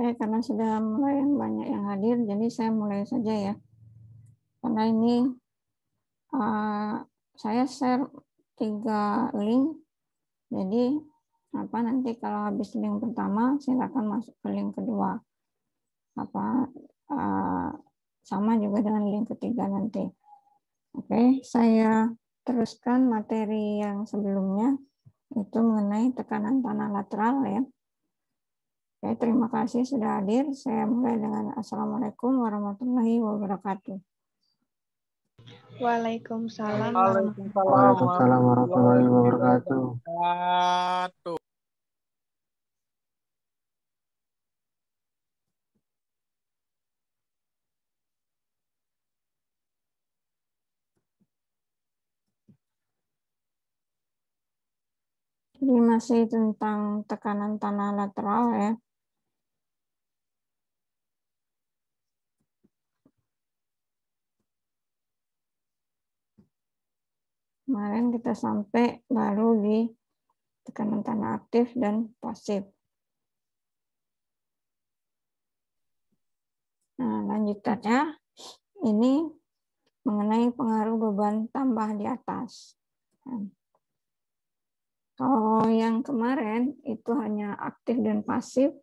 Oke, karena sudah mulai banyak yang hadir, jadi saya mulai saja ya. Karena ini uh, saya share tiga link, jadi apa nanti kalau habis link pertama silakan masuk ke link kedua. Apa uh, sama juga dengan link ketiga nanti. Oke, saya teruskan materi yang sebelumnya itu mengenai tekanan tanah lateral ya. Oke, terima kasih sudah hadir. Saya mulai dengan Assalamualaikum warahmatullahi wabarakatuh. Waalaikumsalam. Waalaikumsalam warahmatullahi wabarakatuh. Ini masih tentang tekanan tanah lateral ya. Kemarin kita sampai baru di tekanan tanah aktif dan pasif. Nah, lanjutannya ini mengenai pengaruh beban tambah di atas. Nah, kalau yang kemarin itu hanya aktif dan pasif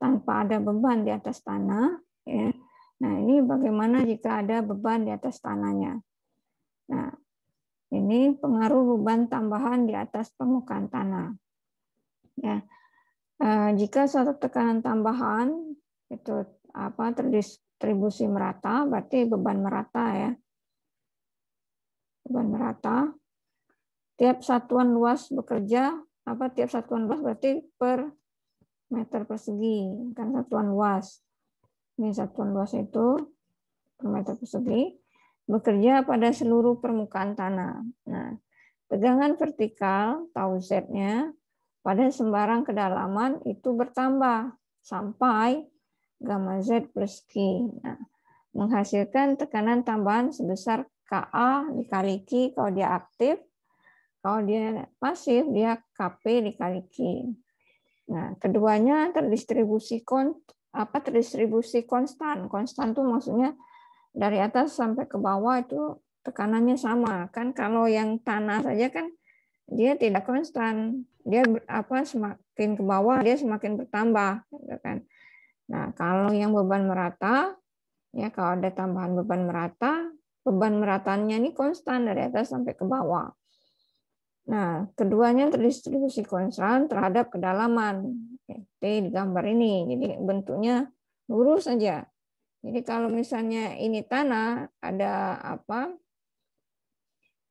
tanpa ada beban di atas tanah. Ya. Nah, ini bagaimana jika ada beban di atas tanahnya? Nah, ini pengaruh beban tambahan di atas permukaan tanah. Ya. Eh, jika suatu tekanan tambahan itu apa terdistribusi merata, berarti beban merata ya. Beban merata. Tiap satuan luas bekerja, apa tiap satuan luas berarti per meter persegi, kan satuan luas. Ini satuan luas itu per meter persegi bekerja pada seluruh permukaan tanah. Nah, tegangan vertikal tau Z-nya pada sembarang kedalaman itu bertambah sampai gamma Z plus Q. Nah, menghasilkan tekanan tambahan sebesar KA dikali Q kalau dia aktif, kalau dia pasif dia KP dikali Q. Nah, keduanya terdistribusi kon, apa terdistribusi konstan. Konstan itu maksudnya dari atas sampai ke bawah itu tekanannya sama kan kalau yang tanah saja kan dia tidak konstan dia apa semakin ke bawah dia semakin bertambah gitu kan nah kalau yang beban merata ya kalau ada tambahan beban merata beban meratanya ini konstan dari atas sampai ke bawah nah keduanya terdistribusi konstan terhadap kedalaman Oke, di gambar ini jadi bentuknya lurus saja jadi kalau misalnya ini tanah ada apa?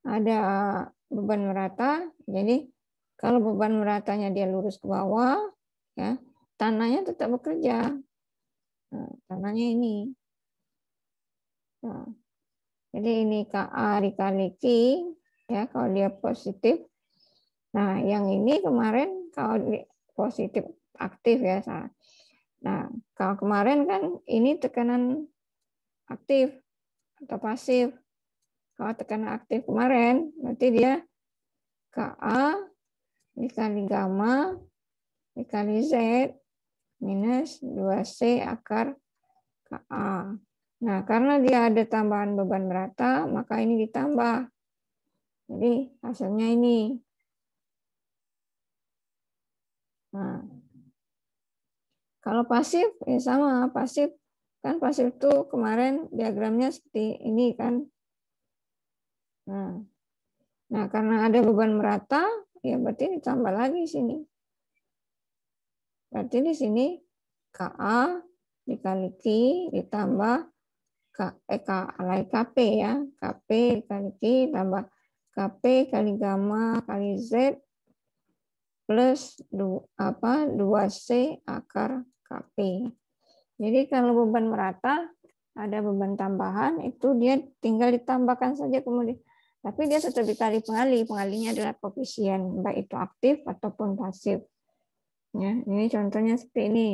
Ada beban merata. Jadi kalau beban meratanya dia lurus ke bawah, ya tanahnya tetap bekerja. Nah, tanahnya ini. Nah, jadi ini KA dikali Q, ya kalau dia positif. Nah yang ini kemarin kalau positif aktif ya Nah, kalau kemarin kan ini tekanan aktif atau pasif. Kalau tekanan aktif kemarin, berarti dia KA dikali gamma dikali Z minus 2C akar KA. Nah, karena dia ada tambahan beban merata, maka ini ditambah. Jadi hasilnya ini. Kalau pasif ya sama, pasif kan pasif itu kemarin diagramnya seperti ini kan. Nah, nah, karena ada beban merata, ya berarti ditambah lagi sini. Berarti di sini KA dikali Q ditambah eh, alai KP ya. KP dikali Q tambah KP kali gamma kali Z plus 2, apa 2C akar KP. Jadi kalau beban merata, ada beban tambahan, itu dia tinggal ditambahkan saja kemudian. Tapi dia tetap dikali pengali. Pengalinya adalah koefisien, baik itu aktif ataupun pasif. Ya, ini contohnya seperti ini.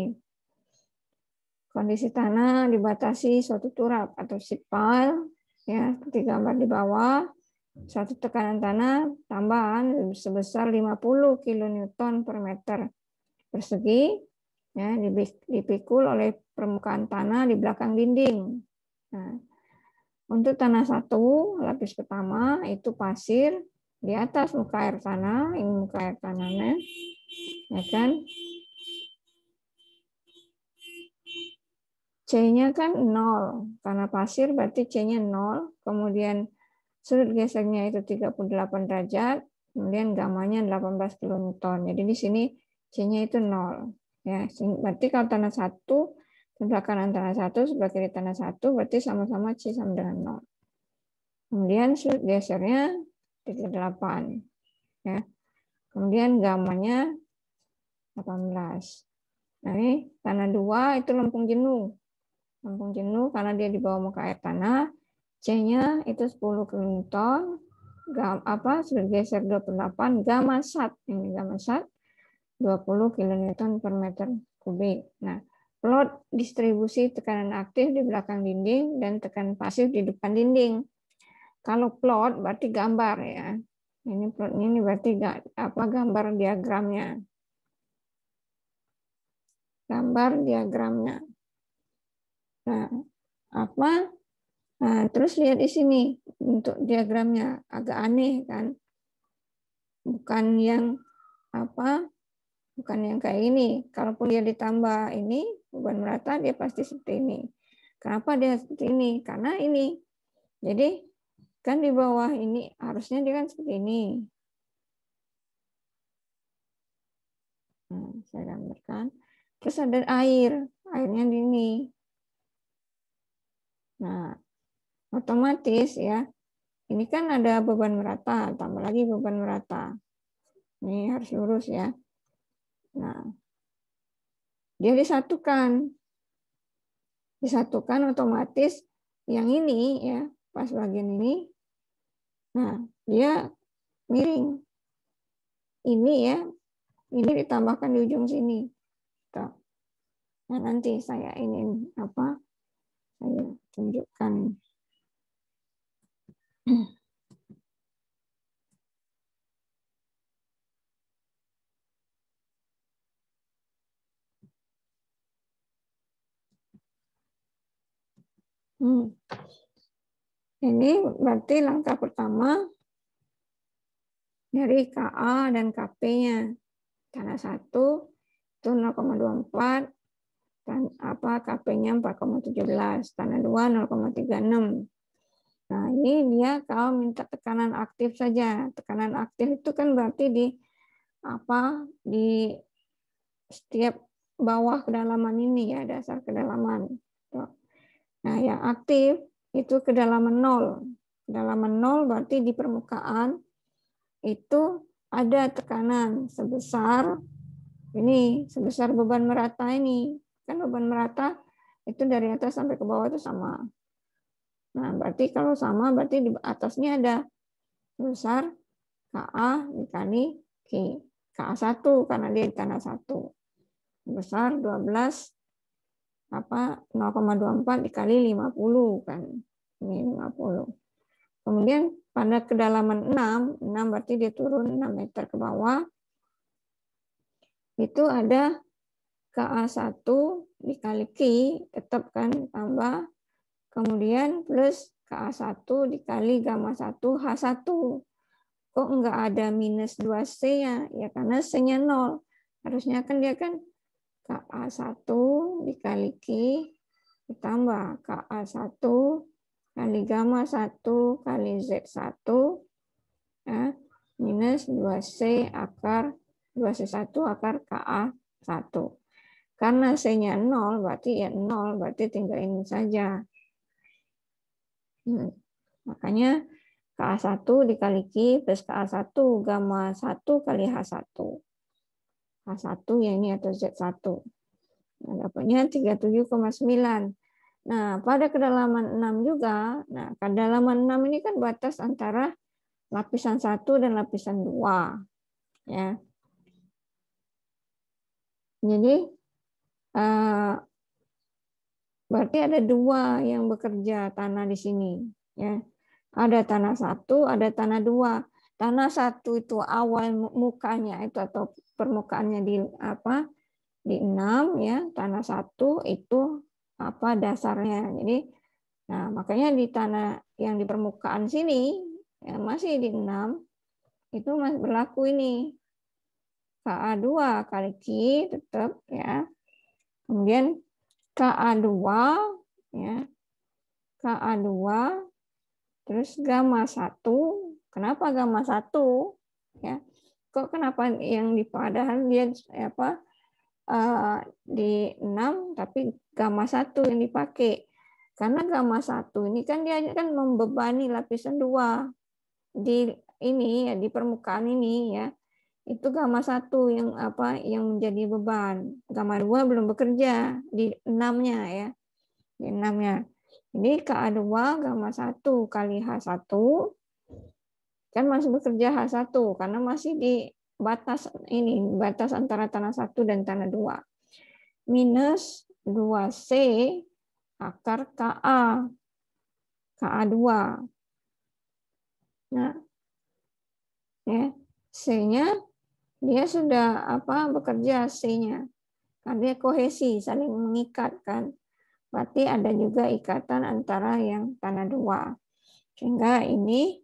Kondisi tanah dibatasi suatu turap atau sipal, ya, seperti gambar di bawah, suatu tekanan tanah tambahan sebesar 50 kN per meter persegi ya dipikul oleh permukaan tanah di belakang dinding. Nah, untuk tanah satu lapis pertama itu pasir di atas muka air tanah, ini muka air tanahnya, ya kan? C-nya kan 0, karena pasir berarti C-nya 0, kemudian sudut geseknya itu 38 derajat, kemudian gamanya 18 kN. Jadi di sini C-nya itu nol Ya, berarti kalau tanah satu sebelah kanan tanah satu sebelah kiri tanah satu berarti sama-sama C sama dengan nol, Kemudian sudut gesernya delapan. Ya. Kemudian gamanya 18. Nah, ini tanah dua itu lempung jenuh. Lempung jenuh karena dia di bawah muka air tanah. C-nya itu 10 kN, gam, apa sudut geser 28, gamma sat, Ini gamma sat. 20 kN per meter kubik. Nah, plot distribusi tekanan aktif di belakang dinding dan tekanan pasif di depan dinding. Kalau plot berarti gambar ya. Ini plot ini berarti apa gambar diagramnya. Gambar diagramnya. Nah, apa? Nah, terus lihat di sini untuk diagramnya agak aneh kan? Bukan yang apa bukan yang kayak ini. Kalaupun dia ditambah ini, beban merata dia pasti seperti ini. Kenapa dia seperti ini? Karena ini. Jadi kan di bawah ini harusnya dia kan seperti ini. Nah, saya gambarkan. Terus ada air, airnya di ini. Nah, otomatis ya, ini kan ada beban merata, tambah lagi beban merata. Ini harus lurus ya. Nah, dia disatukan. Disatukan otomatis yang ini ya, pas bagian ini. Nah, dia miring. Ini ya, ini ditambahkan di ujung sini. Nah, nanti saya ingin apa? Saya tunjukkan. Hmm. Ini berarti langkah pertama dari KA dan KP-nya. Karena satu itu 0,24 dan apa KP-nya 4,17, tanah 2 0,36. Nah, ini dia kalau minta tekanan aktif saja. Tekanan aktif itu kan berarti di apa di setiap bawah kedalaman ini ya, dasar kedalaman yang aktif itu kedalaman nol. Kedalaman nol berarti di permukaan itu ada tekanan sebesar ini sebesar beban merata ini kan beban merata itu dari atas sampai ke bawah itu sama nah berarti kalau sama berarti di atasnya ada besar KA dikali K KA 1 karena dia di tanah 1 besar 12 apa 0,24 dikali 50 kan. Ini 50. Kemudian pada kedalaman 6, 6 berarti dia turun 6 meter ke bawah. Itu ada KA1 dikali Q tetap kan tambah kemudian plus KA1 dikali gamma 1 H1. Kok enggak ada minus 2 c ya Ya karena C-nya 0. Harusnya kan dia kan KA1 dikali Q ditambah KA1 kali gamma 1 kali Z1 ya, minus 2C akar 2C1 akar KA1. Karena C-nya 0, berarti ya 0, berarti tinggal ini saja. Hmm. Makanya KA1 dikali Q plus KA1 gamma 1 kali H1. H1 ya ini atau Z1. Nah, dapatnya 37,9. Nah, pada kedalaman 6 juga, nah kedalaman 6 ini kan batas antara lapisan 1 dan lapisan 2. Ya. Jadi, eh, berarti ada dua yang bekerja tanah di sini. Ya. Ada tanah satu, ada tanah dua. Tanah satu itu awal mukanya itu atau permukaannya di apa di enam ya tanah satu itu apa dasarnya. Jadi nah makanya di tanah yang di permukaan sini ya masih di enam itu masih berlaku ini KA2 kali Q tetap ya. Kemudian KA2 ya. KA2 terus gamma satu Kenapa agama satu? Ya, kok kenapa yang di padahan dia eh, apa eh, di enam tapi gamma satu yang dipakai? Karena gamma satu ini kan dia kan membebani lapisan dua di ini ya, di permukaan ini ya itu gamma satu yang apa yang menjadi beban gamma dua belum bekerja di enamnya ya di enamnya ini ka dua gamma satu kali h satu kan masih bekerja H1 karena masih di batas ini, batas antara tanah 1 dan tanah 2. Minus 2C akar KA, KA2. Nah, ya, C-nya dia sudah apa bekerja C-nya. Karena dia kohesi, saling mengikatkan Berarti ada juga ikatan antara yang tanah dua. Sehingga ini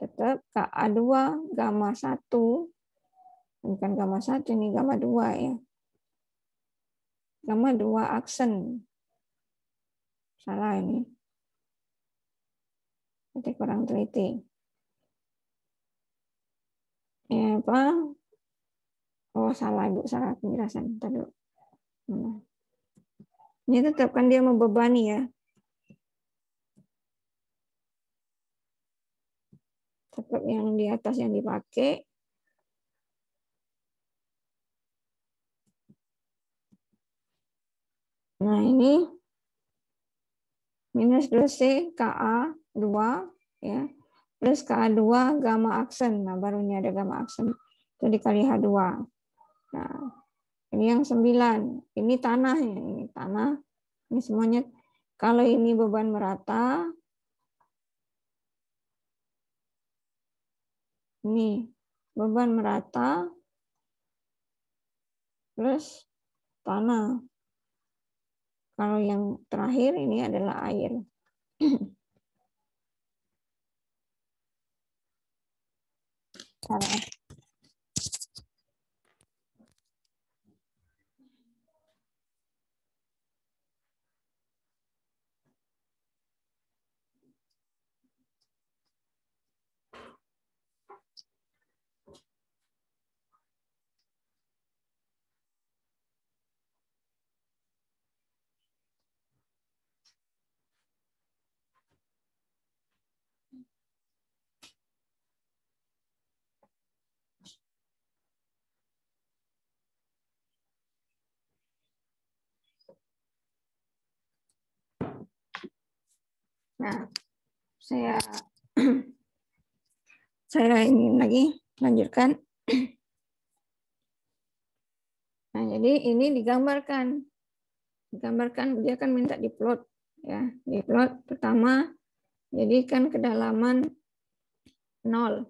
tetap Ka2 gamma satu bukan gamma satu ini gamma dua ya. Gamma dua aksen. Salah ini. Nanti kurang teliti. Ya, apa? Oh, salah Ibu, salah penjelasan. Tadi. Ini tetap kan dia membebani ya. tetap yang di atas yang dipakai. Nah, ini minus 2C KA2 ya. Plus KA2 gamma aksen. Nah, barunya ada gamma aksen. Itu dikali H2. Nah, ini yang 9. Ini tanah ya, ini tanah. Ini semuanya kalau ini beban merata, Ini beban merata plus tanah. Kalau yang terakhir ini adalah air. Salah. Nah, saya saya ingin lagi lanjutkan. Nah, jadi ini digambarkan. Digambarkan dia akan minta diplot ya, diplot pertama jadikan kedalaman 0.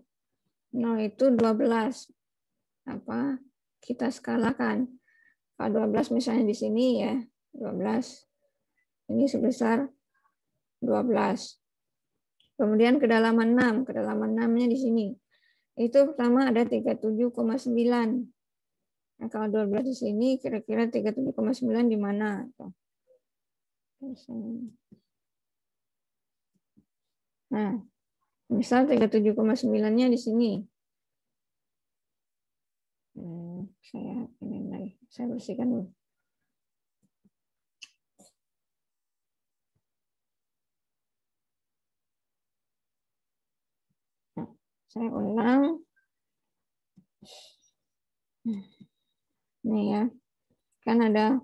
0 itu 12. Apa? Kita skalakan. Kalau 12 misalnya di sini ya, 12 ini sebesar 12. Kemudian kedalaman 6, kedalaman 6-nya di sini. Itu pertama ada 37,9. Nah, kalau 12 di sini kira-kira 37,9 di mana? Nah, misal 37,9-nya di sini. Nah, saya ini Saya bersihkan dulu. saya ulang. nih ya. Kan ada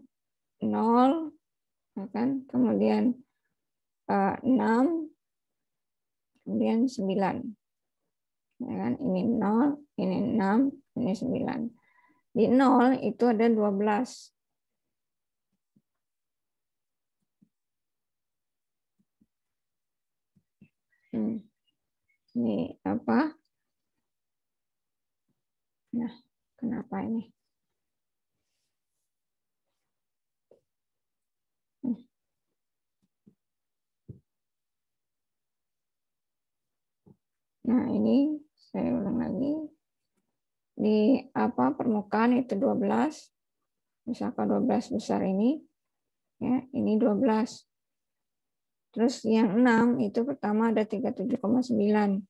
0, ya kan? kemudian uh, eh, 6, kemudian 9. Ya kan? Ini 0, ini 6, ini 9. Di 0 itu ada 12. Hmm. Ini apa? Nah, kenapa ini? Nah, ini saya ulang lagi. Di apa permukaan itu 12. Misalkan 12 besar ini. Ya, ini 12. Terus yang 6 itu pertama ada 37,9.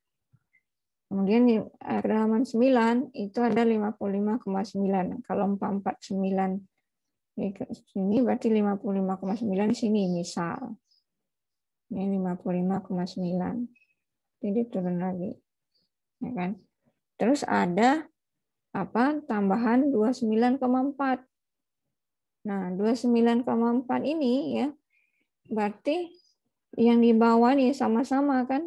Kemudian di halaman 9 itu ada 55,9. Kalau 449 di sini berarti 55,9 sini misal. Ini 55,9. Jadi turun lagi. Ya kan? Terus ada apa tambahan 29,4. Nah, 29,4 ini ya berarti yang di bawah nih sama-sama kan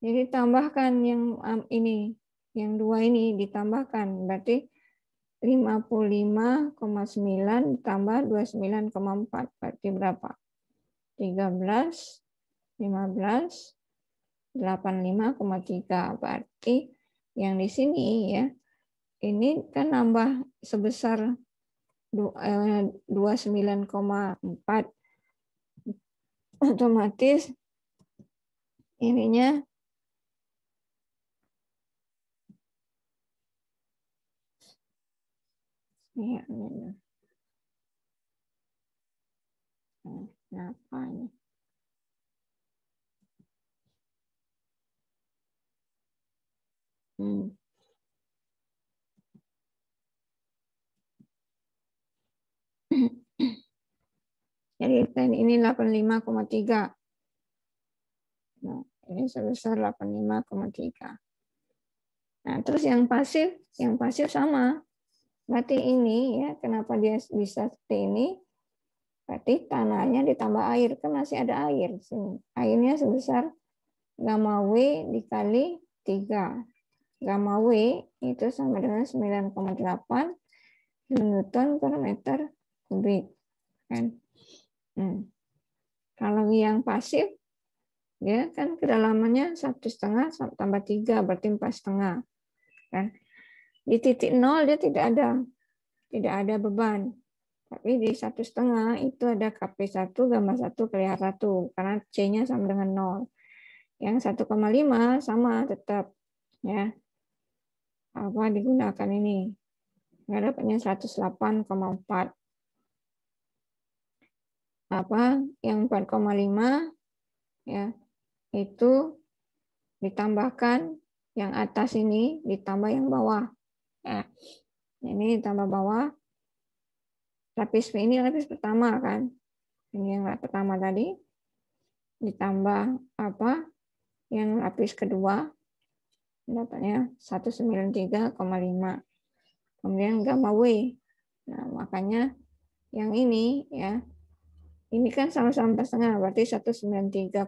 jadi tambahkan yang um, ini, yang dua ini ditambahkan. Berarti 55,9 ditambah 29,4. Berarti berapa? 13, 15, 85,3. Berarti yang di sini ya, ini kan nambah sebesar 29,4 eh, otomatis ininya Iya, iya. Kenapa ini? Hmm. Jadi ten ini 85,3. Nah, ini sebesar 85,3. Nah, terus yang pasif, yang pasif sama Berarti ini ya, kenapa dia bisa seperti ini? Berarti tanahnya ditambah air, kan masih ada air di sini. Airnya sebesar gamma W dikali 3. Gamma W itu sama dengan 9,8 Newton per meter kubik. Kan? Hmm. Kalau yang pasif, ya kan kedalamannya satu setengah tambah tiga berarti empat setengah kan di titik nol dia tidak ada tidak ada beban. Tapi di satu setengah itu ada KP1 gamma satu kelihatan satu karena C-nya sama dengan nol Yang 1,5 sama tetap ya. Apa digunakan ini? Nggak dapatnya 108,4. Apa yang 4,5 ya itu ditambahkan yang atas ini ditambah yang bawah Nah, ini tambah bawah. Lapis V ini lapis pertama kan. Ini yang lapis pertama tadi. Ditambah apa? Yang lapis kedua. Dapatnya 193,5. Kemudian gamma W. Nah, makanya yang ini ya. Ini kan sama-sama setengah, berarti 193,5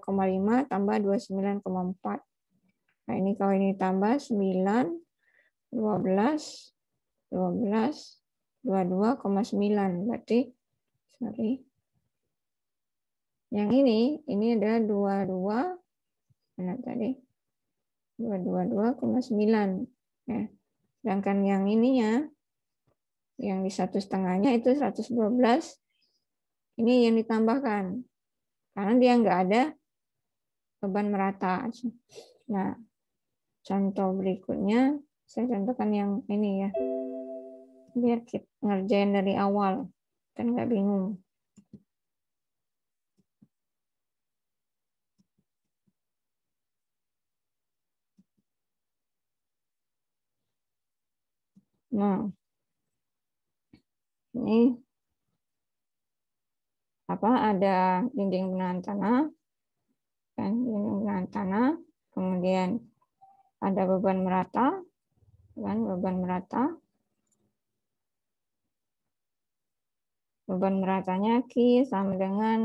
tambah 29,4. Nah, ini kalau ini tambah 9 12, 12, 22,9 berarti sorry yang ini ini adalah 22 mana tadi 222,9 ya sedangkan yang ininya yang di satu setengahnya itu 112 ini yang ditambahkan karena dia nggak ada beban merata nah contoh berikutnya saya contohkan yang ini ya biar kita ngerjain dari awal kan nggak bingung nah ini apa ada dinding penahan tanah kan dinding penahan tanah kemudian ada beban merata kan beban merata beban meratanya Q sama dengan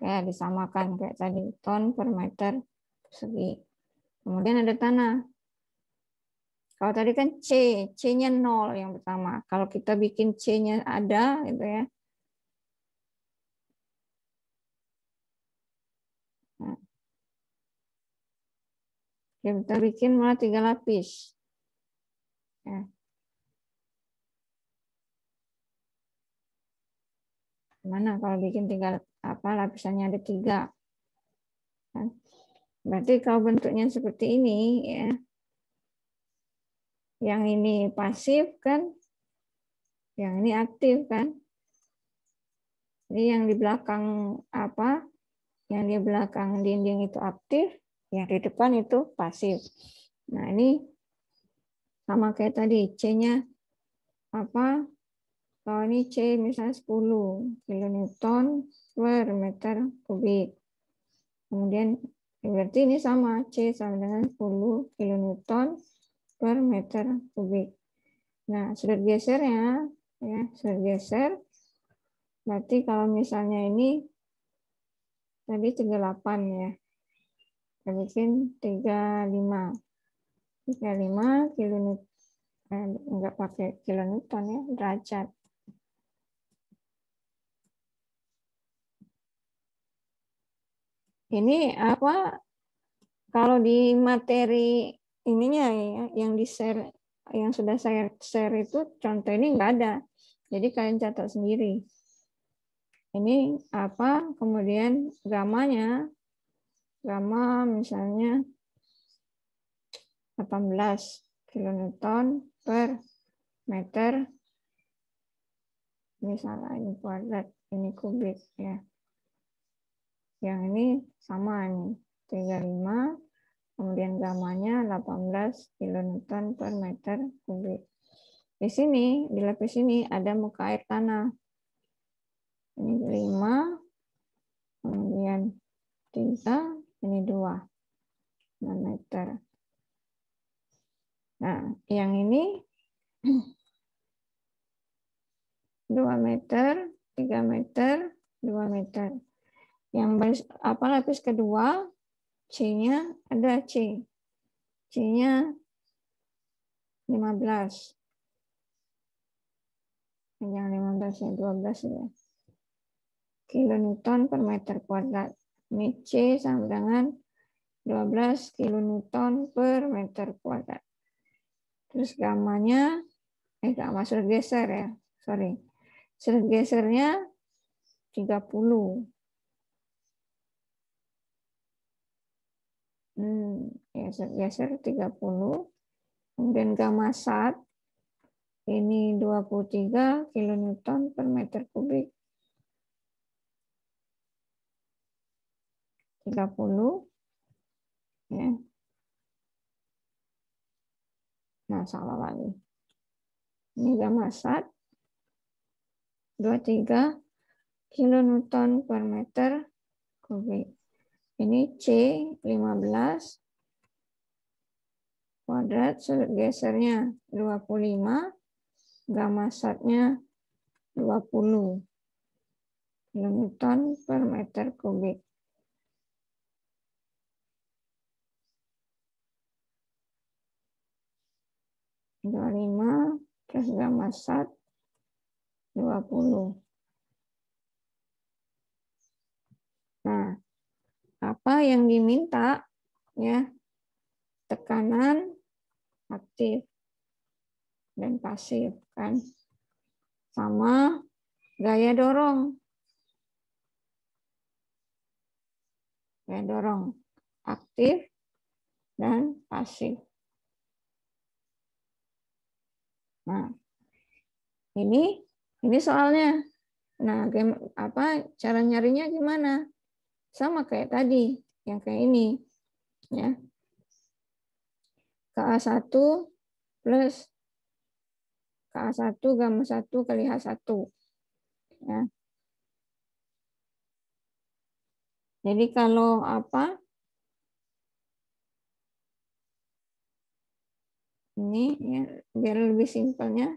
kayak disamakan kayak tadi ton per meter persegi kemudian ada tanah kalau tadi kan C C-nya nol yang pertama kalau kita bikin C-nya ada gitu ya, nah. ya Kita bikin malah tiga lapis. Ya. Mana kalau bikin tinggal apa lapisannya ada tiga. Kan? Berarti kalau bentuknya seperti ini ya. Yang ini pasif kan, yang ini aktif kan. Ini yang di belakang apa? Yang di belakang dinding itu aktif, yang di depan itu pasif. Nah, ini sama kayak tadi C-nya apa kalau ini C misalnya 10 kilonewton per meter kubik kemudian ya berarti ini sama C sama dengan 10 kilonewton per meter kubik nah sudah gesernya ya ya sudah geser berarti kalau misalnya ini tadi 38 ya mungkin 35 35 kilonewton eh, enggak pakai kilonewton ya derajat ini apa kalau di materi ininya ya yang di share yang sudah saya share itu contoh ini enggak ada jadi kalian catat sendiri ini apa kemudian gamanya gamma misalnya 18 kilonewton per meter. Ini salah, ini kuadrat, ini kubik ya. Yang ini sama ini 35, kemudian gamanya 18 kilonewton per meter kubik. Di sini, di lapis ini ada muka air tanah. Ini 5, kemudian 3, ini 2, meter. Nah, yang ini 2 meter, 3 meter, 2 meter. Yang baris, apa lapis kedua C-nya ada C. C-nya 15. Yang 15 ya, 12 ya. Kilonewton per meter kuadrat. Ini C sama dengan 12 kilonewton per meter kuadrat. Terus gamanya, eh gamma sudah geser ya, sorry. Sudah gesernya 30. Hmm, geser, geser 30. Kemudian gamma sat ini 23 kilonewton per meter kubik. 30. Ya. Nah, salah lagi. gak masak. 23 kilonewton per meter kubik. Ini C 15 kuadrat sudut gesernya 25 gamma satnya 20 kilonewton per meter kubik. 25 plus gamma sat 20. Nah, apa yang diminta ya? Tekanan aktif dan pasif kan sama gaya dorong. Gaya dorong aktif dan pasif. Nah, ini ini soalnya. Nah, apa cara nyarinya gimana? Sama kayak tadi, yang kayak ini. Ya. KA1 plus KA1 gamma 1 kali H1. Ya. Jadi kalau apa Ini ya, biar lebih simpelnya.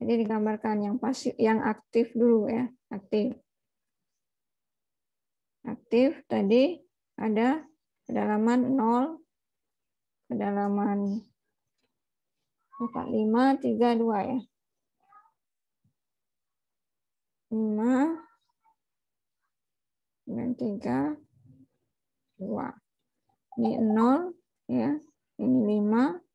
Jadi digambarkan yang pasif, yang aktif dulu ya, aktif. Aktif tadi ada kedalaman 0, kedalaman 45, 32 ya. 5, 3, 2. Ini 0 ya, ini 5,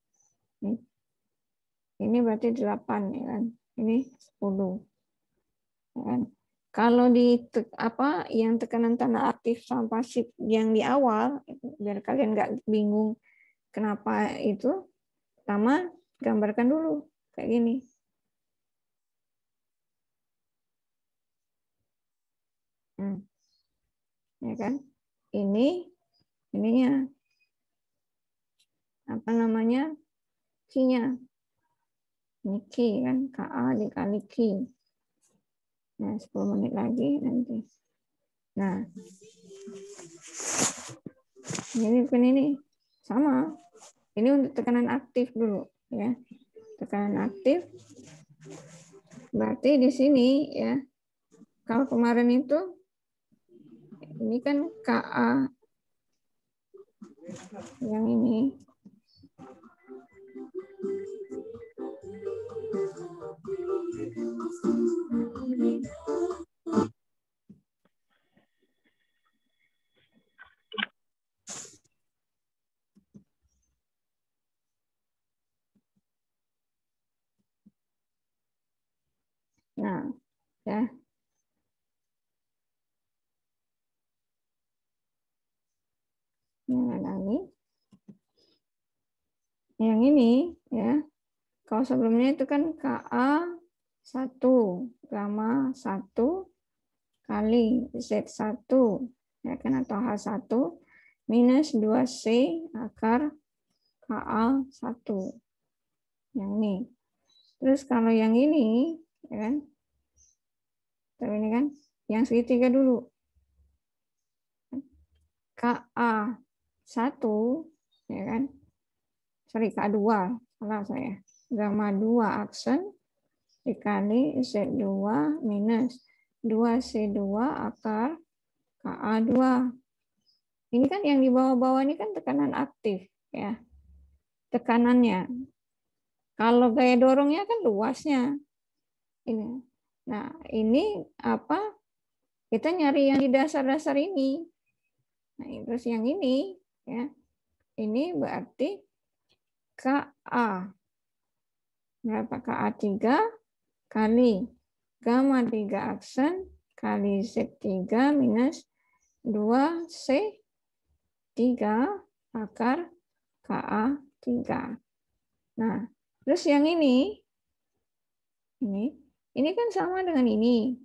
ini, berarti 8 ya kan. Ini 10. Ya kan? Kalau di apa yang tekanan tanah aktif sama pasif yang di awal biar kalian nggak bingung kenapa itu pertama gambarkan dulu kayak gini. Hmm. Ya kan? Ini ininya apa namanya kinya Ini kan, KA dikali k. Nah, 10 menit lagi nanti. Nah, ini bukan ini. Sama. Ini untuk tekanan aktif dulu. ya Tekanan aktif. Berarti di sini ya, kalau kemarin itu, ini kan KA yang ini Nah, ya. Mengulangi. Yang ini, ya. Kalau sebelumnya itu kan KA 1 gamma 1 kali Z1 ya kan atau H1 minus 2C akar KA1 yang ini. Terus kalau yang ini ya kan tapi ini kan yang segitiga dulu. KA1 ya kan sorry KA2 salah saya gamma 2 aksen dikali Z2 minus 2C2 akar KA2. Ini kan yang di bawah-bawah ini kan tekanan aktif ya. Tekanannya. Kalau gaya dorongnya kan luasnya. Ini. Nah, ini apa? Kita nyari yang di dasar-dasar ini. Nah, terus yang ini ya. Ini berarti KA. Berapa KA3 kali gamma 3 aksen kali Z3 minus 2C 3 akar KA 3. Nah, terus yang ini, ini, ini kan sama dengan ini,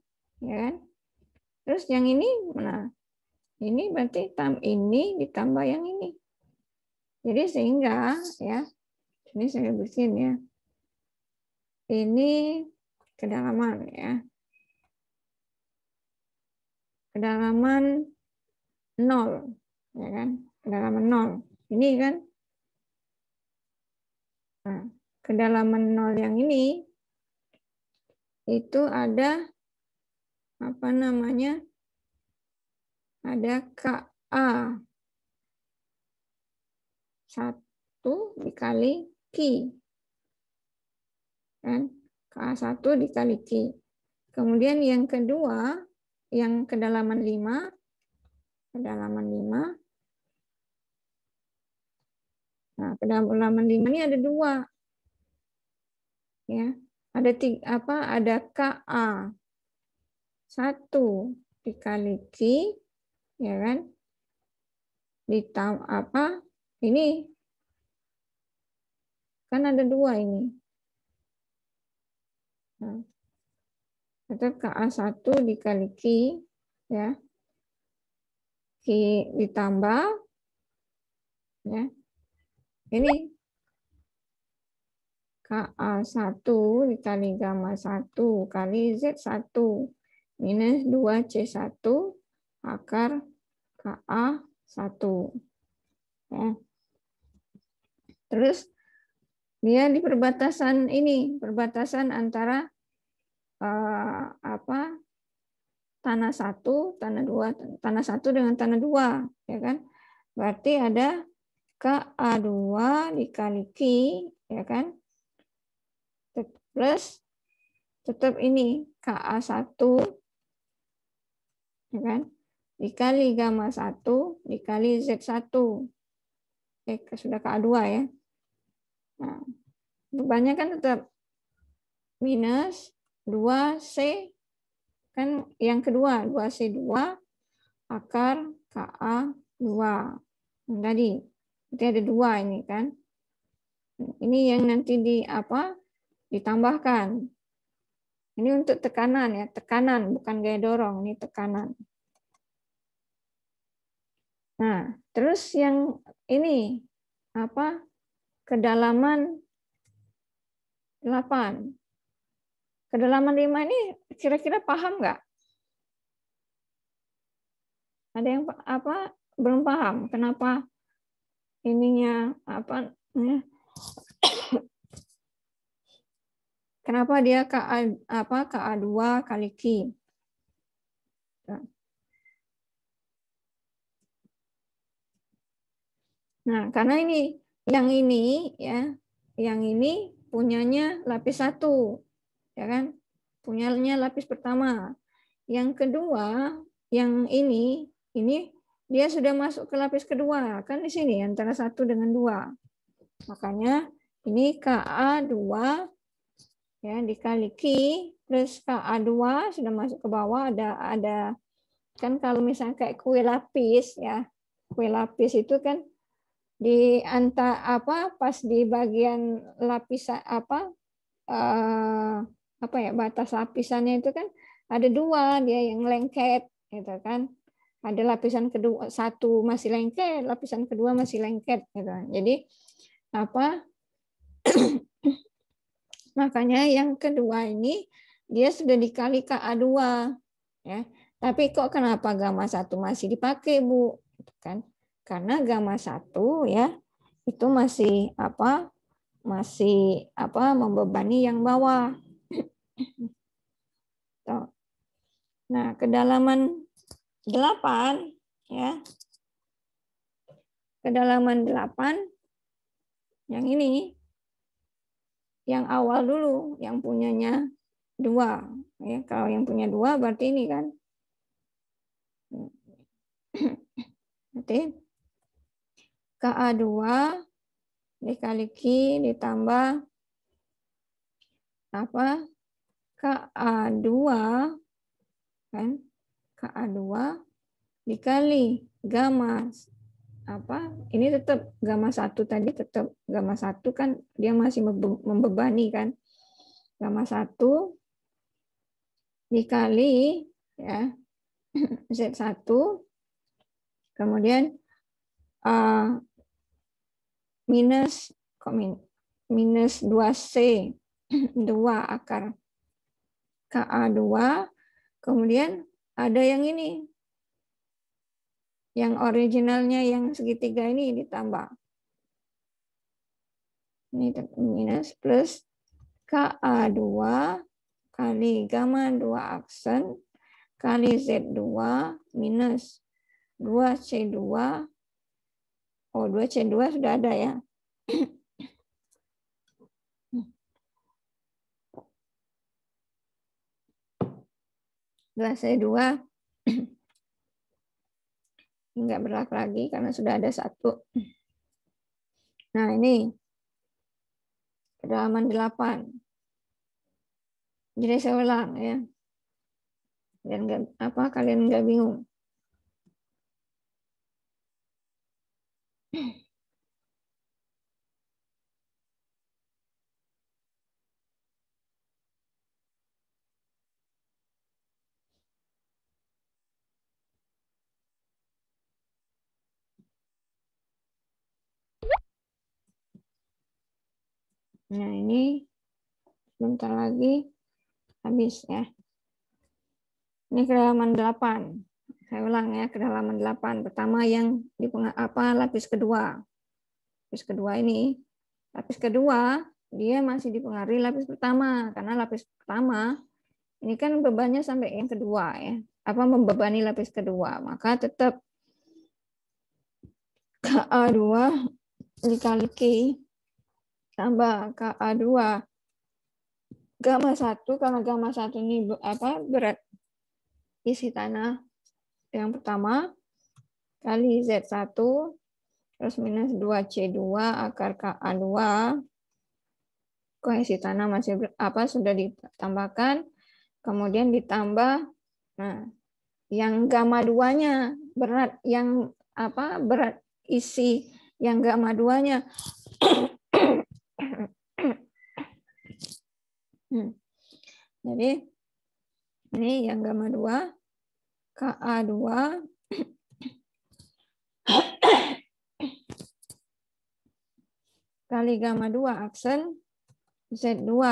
ya kan? Terus yang ini, nah, ini berarti tam ini ditambah yang ini. Jadi sehingga, ya, ini saya bersihin ya. Ini kedalaman ya. Kedalaman 0, ya kan? Kedalaman 0. Ini kan Nah, kedalaman nol yang ini itu ada apa namanya? Ada KA. 1 dikali Ki. Kan? K1 dikali Q. Kemudian yang kedua, yang kedalaman 5, kedalaman 5. Nah, kedalaman 5 ini ada dua. Ya, ada tiga, apa? Ada KA. 1 dikali Q, ya kan? Ditambah apa? Ini kan ada dua ini itu hmm. KA1 dikali Q, ya. Q ditambah, ya. Ini KA1 dikali gamma 1 kali Z1 minus 2C1 akar KA1. Ya. Terus dia di perbatasan ini perbatasan antara eh, apa tanah satu tanah dua tanah satu dengan tanah dua ya kan berarti ada KA2 dikali Q ya kan plus tetap ini KA1 ya kan dikali gamma satu dikali Z1 eh sudah KA2 ya Nah, banyak kan tetap minus 2C kan yang kedua 2C2 akar KA2 yang nah, tadi jadi ada dua ini kan ini yang nanti di apa ditambahkan ini untuk tekanan ya tekanan bukan gaya dorong ini tekanan nah terus yang ini apa kedalaman 8. Kedalaman 5 ini kira-kira paham nggak? Ada yang apa belum paham kenapa ininya apa ya? kenapa dia KA apa KA2 kali Q. Nah, karena ini yang ini ya yang ini punyanya lapis satu ya kan punyanya lapis pertama yang kedua yang ini ini dia sudah masuk ke lapis kedua kan di sini antara satu dengan dua makanya ini KA2 ya dikali Q plus KA2 sudah masuk ke bawah ada ada kan kalau misalnya kayak kue lapis ya kue lapis itu kan di anta apa pas di bagian lapisan apa eh, apa ya batas lapisannya itu kan ada dua dia yang lengket gitu kan ada lapisan kedua satu masih lengket lapisan kedua masih lengket gitu kan. jadi apa makanya yang kedua ini dia sudah dikali ka dua ya tapi kok kenapa gamma satu masih dipakai Bu gitu kan karena gamma 1 ya itu masih apa? masih apa membebani yang bawah. Nah, kedalaman 8 ya. Kedalaman 8 yang ini yang awal dulu yang punyanya dua ya kalau yang punya dua berarti ini kan berarti ka dua dikali Q ditambah apa? ka dua kan? ka dua dikali gamma apa? Ini tetap gamma satu tadi tetap gamma satu kan dia masih membebani kan. Gamma satu dikali ya z satu kemudian uh, minus minus 2C 2 akar KA2 kemudian ada yang ini yang originalnya yang segitiga ini ditambah ini minus plus KA2 kali gamma 2 aksen kali Z2 minus 2C2 Oh, 2C2 sudah ada ya. Dua C2 nggak berlaku lagi karena sudah ada satu. Nah, ini kedalaman 8. Jadi saya ulang ya. Dan nggak apa kalian nggak bingung. Nah, ini sebentar lagi habis ya. Ini ke 8. Saya ulang ya kedalaman halaman 8. Pertama yang di apa lapis kedua. Lapis kedua ini, lapis kedua dia masih dipengaruhi lapis pertama karena lapis pertama ini kan bebannya sampai yang kedua ya. Apa membebani lapis kedua, maka tetap KA2 dikali K tambah KA2 gamma 1 karena gamma 1 ini apa berat isi tanah yang pertama kali Z1 terus minus 2C2 akar KA2 kohesi tanah masih apa sudah ditambahkan kemudian ditambah nah yang gamma duanya berat yang apa berat isi yang gamma duanya hmm. jadi ini yang gamma dua KA2 kali gamma 2 aksen Z2.